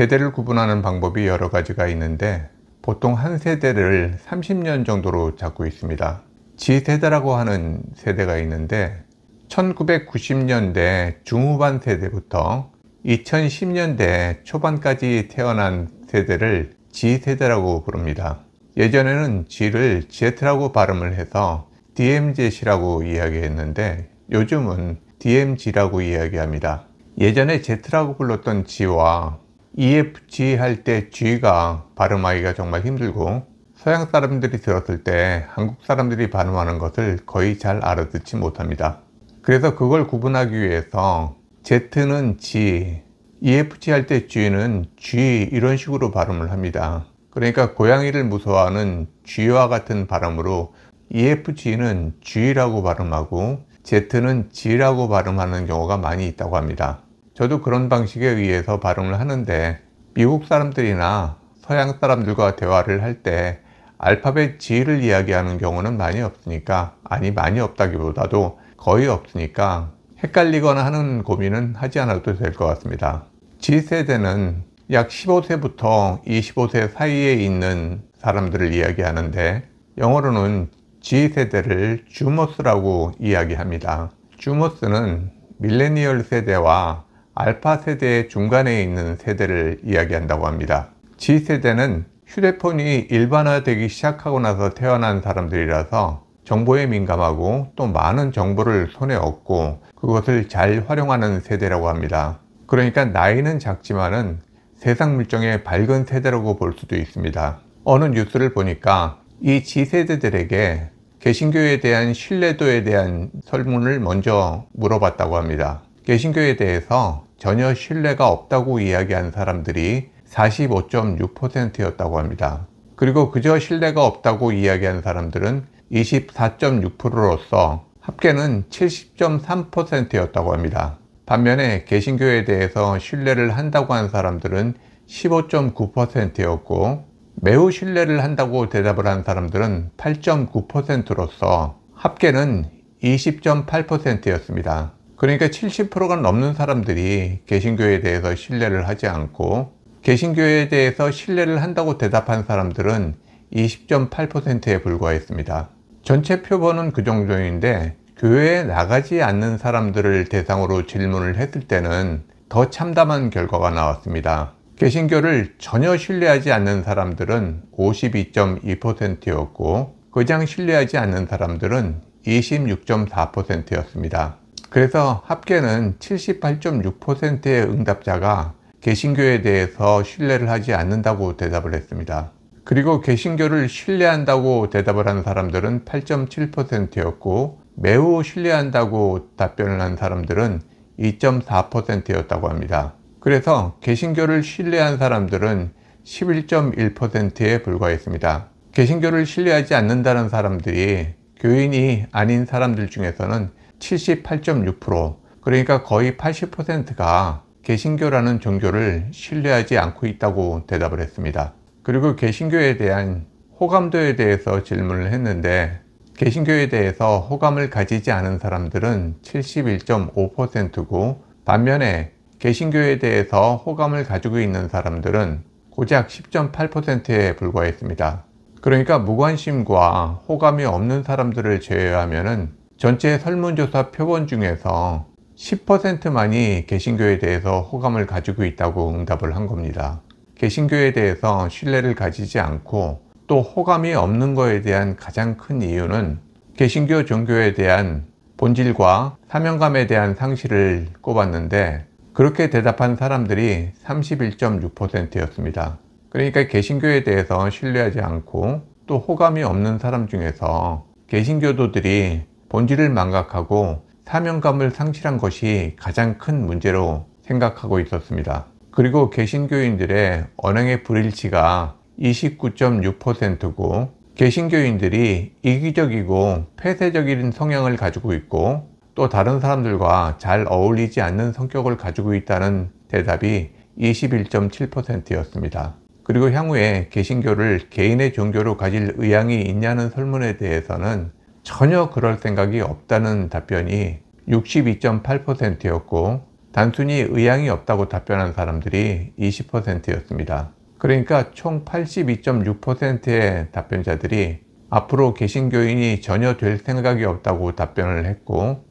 세대를 구분하는 방법이 여러 가지가 있는데 보통 한 세대를 30년 정도로 잡고 있습니다. G세대라고 하는 세대가 있는데 1990년대 중후반 세대부터 2010년대 초반까지 태어난 세대를 G세대라고 부릅니다. 예전에는 G를 Z라고 발음을 해서 DMZ라고 이야기했는데 요즘은 DMZ라고 이야기합니다. 예전에 Z라고 불렀던 G와 EFG 할 때 G가 발음하기가 정말 힘들고 서양 사람들이 들었을 때 한국 사람들이 발음하는 것을 거의 잘 알아듣지 못합니다. 그래서 그걸 구분하기 위해서 Z는 G, EFG 할 때 G는 G 이런 식으로 발음을 합니다. 그러니까 고양이를 무서워하는 G와 같은 발음으로 EFG는 G라고 발음하고 Z는 G라고 발음하는 경우가 많이 있다고 합니다. 저도 그런 방식에 의해서 발음을 하는데 미국 사람들이나 서양 사람들과 대화를 할 때 알파벳 G를 이야기하는 경우는 많이 없으니까 아니 많이 없다기보다도 거의 없으니까 헷갈리거나 하는 고민은 하지 않아도 될 것 같습니다. G세대는 약 15세부터 25세 사이에 있는 사람들을 이야기하는데 영어로는 G세대를 주머스라고 이야기합니다. 주머스는 밀레니얼 세대와 알파 세대의 중간에 있는 세대를 이야기한다고 합니다. G세대는 휴대폰이 일반화되기 시작하고 나서 태어난 사람들이라서 정보에 민감하고 또 많은 정보를 손에 얻고 그것을 잘 활용하는 세대라고 합니다. 그러니까 나이는 작지만은 세상 물정의 밝은 세대라고 볼 수도 있습니다. 어느 뉴스를 보니까 이 G세대들에게 개신교에 대한 신뢰도에 대한 설문을 먼저 물어봤다고 합니다. 개신교에 대해서 전혀 신뢰가 없다고 이야기한 사람들이 45.6%였다고 합니다. 그리고 그저 신뢰가 없다고 이야기한 사람들은 24.6%로서 합계는 70.3%였다고 합니다. 반면에 개신교에 대해서 신뢰를 한다고 한 사람들은 15.9%였고 매우 신뢰를 한다고 대답을 한 사람들은 8.9%로서 합계는 20.8%였습니다. 그러니까 70%가 넘는 사람들이 개신교에 대해서 신뢰를 하지 않고 개신교에 대해서 신뢰를 한다고 대답한 사람들은 20.8%에 불과했습니다. 전체 표본은 그 정도인데 교회에 나가지 않는 사람들을 대상으로 질문을 했을 때는 더 참담한 결과가 나왔습니다. 개신교를 전혀 신뢰하지 않는 사람들은 52.2%였고 그장 신뢰하지 않는 사람들은 26.4%였습니다. 그래서 합계는 78.6%의 응답자가 개신교에 대해서 신뢰를 하지 않는다고 대답을 했습니다. 그리고 개신교를 신뢰한다고 대답을 한 사람들은 8.7%였고 매우 신뢰한다고 답변을 한 사람들은 2.4%였다고 합니다. 그래서 개신교를 신뢰한 사람들은 11.1%에 불과했습니다. 개신교를 신뢰하지 않는다는 사람들이 교인이 아닌 사람들 중에서는 78.6% 그러니까 거의 80%가 개신교라는 종교를 신뢰하지 않고 있다고 대답을 했습니다. 그리고 개신교에 대한 호감도에 대해서 질문을 했는데 개신교에 대해서 호감을 가지지 않은 사람들은 71.5%고 반면에 개신교에 대해서 호감을 가지고 있는 사람들은 고작 10.8%에 불과했습니다. 그러니까 무관심과 호감이 없는 사람들을 제외하면 전체 설문조사 표본 중에서 10%만이 개신교에 대해서 호감을 가지고 있다고 응답을 한 겁니다. 개신교에 대해서 신뢰를 가지지 않고 또 호감이 없는 것에 대한 가장 큰 이유는 개신교 종교에 대한 본질과 사명감에 대한 상실을 꼽았는데 그렇게 대답한 사람들이 31.6%였습니다. 그러니까 개신교에 대해서 신뢰하지 않고 또 호감이 없는 사람 중에서 개신교도들이 본질을 망각하고 사명감을 상실한 것이 가장 큰 문제로 생각하고 있었습니다. 그리고 개신교인들의 언행의 불일치가 29.6%고 개신교인들이 이기적이고 폐쇄적인 성향을 가지고 있고 또 다른 사람들과 잘 어울리지 않는 성격을 가지고 있다는 대답이 21.7%였습니다. 그리고 향후에 개신교를 개인의 종교로 가질 의향이 있냐는 설문에 대해서는 전혀 그럴 생각이 없다는 답변이 62.8%였고 단순히 의향이 없다고 답변한 사람들이 20%였습니다. 그러니까 총 82.6%의 답변자들이 앞으로 개신교인이 전혀 될 생각이 없다고 답변을 했고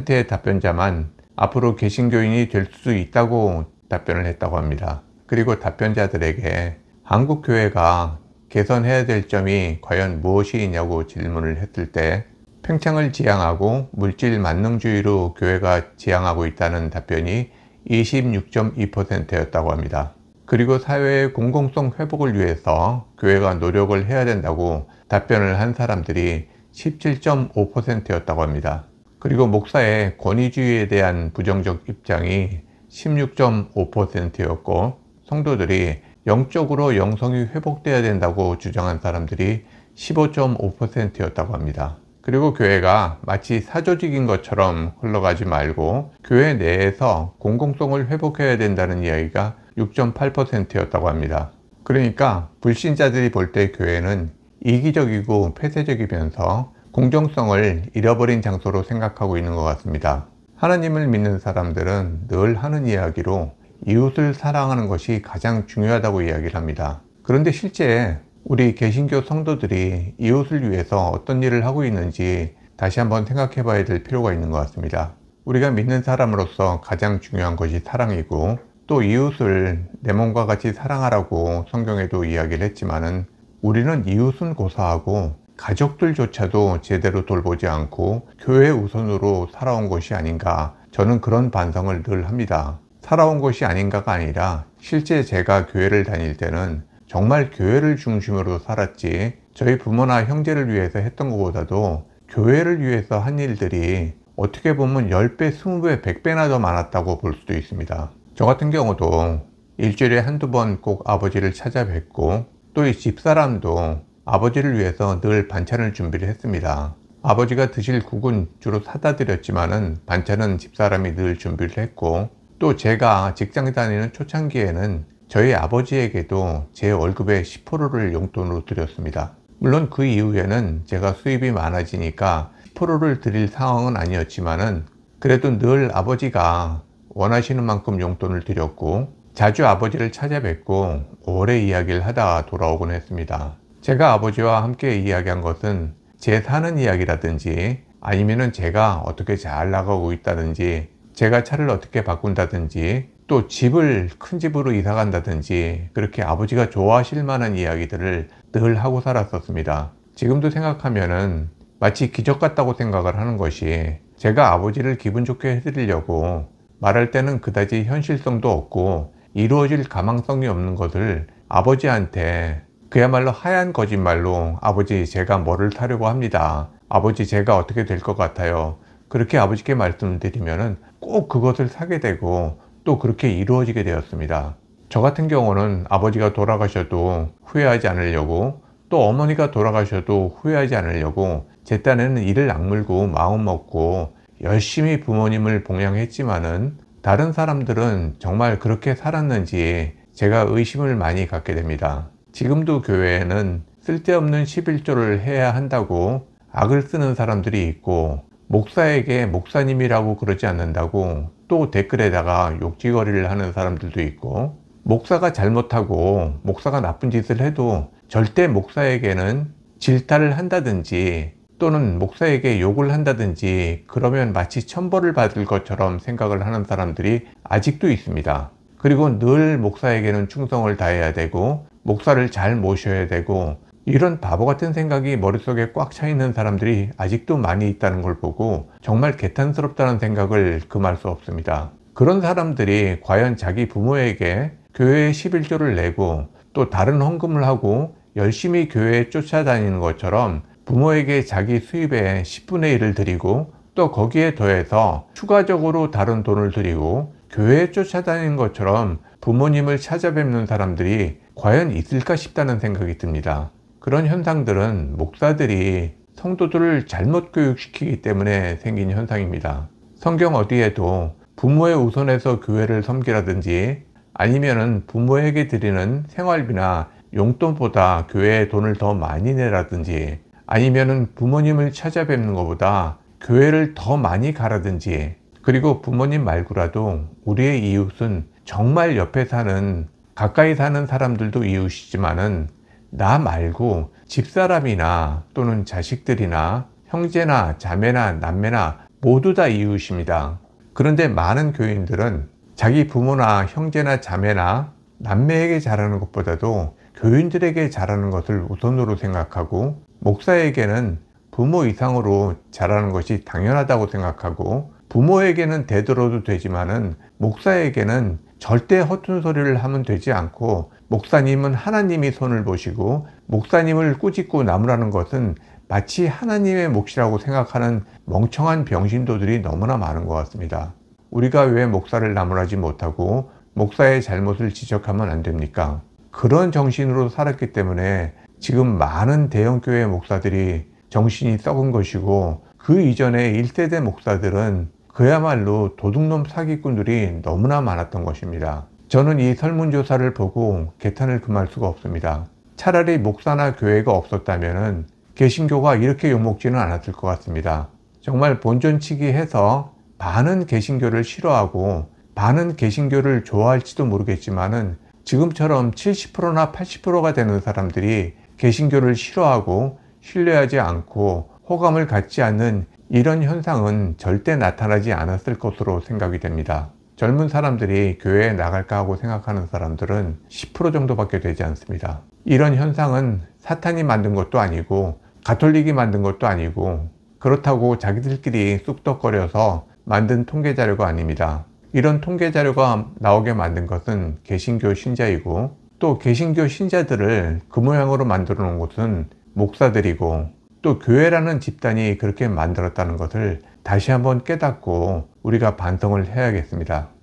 12%의 답변자만 앞으로 개신교인이 될 수 있다고 답변을 했다고 합니다. 그리고 답변자들에게 한국교회가 개선해야 될 점이 과연 무엇이 있냐고 질문을 했을 때 팽창을 지향하고 물질 만능주의로 교회가 지향하고 있다는 답변이 26.2%였다고 합니다. 그리고 사회의 공공성 회복을 위해서 교회가 노력을 해야 된다고 답변을 한 사람들이 17.5%였다고 합니다. 그리고 목사의 권위주의에 대한 부정적 입장이 16.5%였고 성도들이 영적으로 영성이 회복돼야 된다고 주장한 사람들이 15.5%였다고 합니다. 그리고 교회가 마치 사조직인 것처럼 흘러가지 말고 교회 내에서 공공성을 회복해야 된다는 이야기가 6.8%였다고 합니다. 그러니까 불신자들이 볼 때 교회는 이기적이고 폐쇄적이면서 공정성을 잃어버린 장소로 생각하고 있는 것 같습니다. 하나님을 믿는 사람들은 늘 하는 이야기로 이웃을 사랑하는 것이 가장 중요하다고 이야기를 합니다. 그런데 실제 우리 개신교 성도들이 이웃을 위해서 어떤 일을 하고 있는지 다시 한번 생각해 봐야 될 필요가 있는 것 같습니다. 우리가 믿는 사람으로서 가장 중요한 것이 사랑이고 또 이웃을 내 몸과 같이 사랑하라고 성경에도 이야기를 했지만은 우리는 이웃은 고사하고 가족들조차도 제대로 돌보지 않고 교회 우선으로 살아온 것이 아닌가 저는 그런 반성을 늘 합니다. 살아온 것이 아닌가가 아니라 실제 제가 교회를 다닐 때는 정말 교회를 중심으로 살았지 저희 부모나 형제를 위해서 했던 것보다도 교회를 위해서 한 일들이 어떻게 보면 10배, 20배, 100배나 더 많았다고 볼 수도 있습니다. 저 같은 경우도 일주일에 한두 번 꼭 아버지를 찾아뵙고 또 이 집사람도 아버지를 위해서 늘 반찬을 준비를 했습니다. 아버지가 드실 국은 주로 사다 드렸지만은 반찬은 집사람이 늘 준비를 했고 또 제가 직장 다니는 초창기에는 저희 아버지에게도 제 월급의 10%를 용돈으로 드렸습니다. 물론 그 이후에는 제가 수입이 많아지니까 10%를 드릴 상황은 아니었지만은 그래도 늘 아버지가 원하시는 만큼 용돈을 드렸고 자주 아버지를 찾아뵙고 오래 이야기를 하다 돌아오곤 했습니다. 제가 아버지와 함께 이야기한 것은 제 사는 이야기라든지 아니면 제가 어떻게 잘 나가고 있다든지 제가 차를 어떻게 바꾼다든지 또 집을 큰 집으로 이사 간다든지 그렇게 아버지가 좋아하실 만한 이야기들을 늘 하고 살았었습니다. 지금도 생각하면은 마치 기적 같다고 생각을 하는 것이 제가 아버지를 기분 좋게 해드리려고 말할 때는 그다지 현실성도 없고 이루어질 가망성이 없는 것을 아버지한테 그야말로 하얀 거짓말로 아버지 제가 뭐를 타려고 합니다. 아버지 제가 어떻게 될 것 같아요. 그렇게 아버지께 말씀드리면은 꼭 그것을 사게 되고 또 그렇게 이루어지게 되었습니다. 저 같은 경우는 아버지가 돌아가셔도 후회하지 않으려고 또 어머니가 돌아가셔도 후회하지 않으려고 제 딴에는 이를 악물고 마음먹고 열심히 부모님을 봉양했지만은 다른 사람들은 정말 그렇게 살았는지 제가 의심을 많이 갖게 됩니다. 지금도 교회에는 쓸데없는 11조를 해야 한다고 악을 쓰는 사람들이 있고 목사에게 목사님이라고 그러지 않는다고 또 댓글에다가 욕지거리를 하는 사람들도 있고 목사가 잘못하고 목사가 나쁜 짓을 해도 절대 목사에게는 질타를 한다든지 또는 목사에게 욕을 한다든지 그러면 마치 천벌을 받을 것처럼 생각을 하는 사람들이 아직도 있습니다. 그리고 늘 목사에게는 충성을 다해야 되고 목사를 잘 모셔야 되고 이런 바보 같은 생각이 머릿속에 꽉 차 있는 사람들이 아직도 많이 있다는 걸 보고 정말 개탄스럽다는 생각을 금할 수 없습니다. 그런 사람들이 과연 자기 부모에게 교회에 11조를 내고 또 다른 헌금을 하고 열심히 교회에 쫓아다니는 것처럼 부모에게 자기 수입의 10분의 1을 드리고 또 거기에 더해서 추가적으로 다른 돈을 드리고 교회에 쫓아다니는 것처럼 부모님을 찾아뵙는 사람들이 과연 있을까 싶다는 생각이 듭니다. 그런 현상들은 목사들이 성도들을 잘못 교육시키기 때문에 생긴 현상입니다. 성경 어디에도 부모의 우선에서 교회를 섬기라든지 아니면은 부모에게 드리는 생활비나 용돈보다 교회에 돈을 더 많이 내라든지 아니면은 부모님을 찾아뵙는 것보다 교회를 더 많이 가라든지 그리고 부모님 말고라도 우리의 이웃은 정말 옆에 사는 가까이 사는 사람들도 이웃이지만은 나 말고 집사람이나 또는 자식들이나 형제나 자매나 남매나 모두 다 이웃입니다. 그런데 많은 교인들은 자기 부모나 형제나 자매나 남매에게 잘하는 것보다도 교인들에게 잘하는 것을 우선으로 생각하고 목사에게는 부모 이상으로 잘하는 것이 당연하다고 생각하고 부모에게는 되들어도 되지만은 목사에게는 절대 허튼 소리를 하면 되지 않고 목사님은 하나님이 손을 보시고 목사님을 꾸짖고 나무라는 것은 마치 하나님의 몫이라고 생각하는 멍청한 병신도들이 너무나 많은 것 같습니다. 우리가 왜 목사를 나무라지 못하고 목사의 잘못을 지적하면 안 됩니까? 그런 정신으로 살았기 때문에 지금 많은 대형교회 목사들이 정신이 썩은 것이고 그 이전에 1세대 목사들은 그야말로 도둑놈 사기꾼들이 너무나 많았던 것입니다. 저는 이 설문조사를 보고 개탄을 금할 수가 없습니다. 차라리 목사나 교회가 없었다면 개신교가 이렇게 욕먹지는 않았을 것 같습니다. 정말 본전치기 해서 반은 개신교를 싫어하고 반은 개신교를 좋아할지도 모르겠지만 지금처럼 70%나 80%가 되는 사람들이 개신교를 싫어하고 신뢰하지 않고 호감을 갖지 않는 이런 현상은 절대 나타나지 않았을 것으로 생각이 됩니다. 젊은 사람들이 교회에 나갈까 하고 생각하는 사람들은 10% 정도밖에 되지 않습니다. 이런 현상은 사탄이 만든 것도 아니고 가톨릭이 만든 것도 아니고 그렇다고 자기들끼리 쑥덕거려서 만든 통계 자료가 아닙니다. 이런 통계 자료가 나오게 만든 것은 개신교 신자이고 또 개신교 신자들을 그 모양으로 만들어 놓은 것은 목사들이고 또 교회라는 집단이 그렇게 만들었다는 것을 다시 한번 깨닫고 우리가 반성을 해야겠습니다.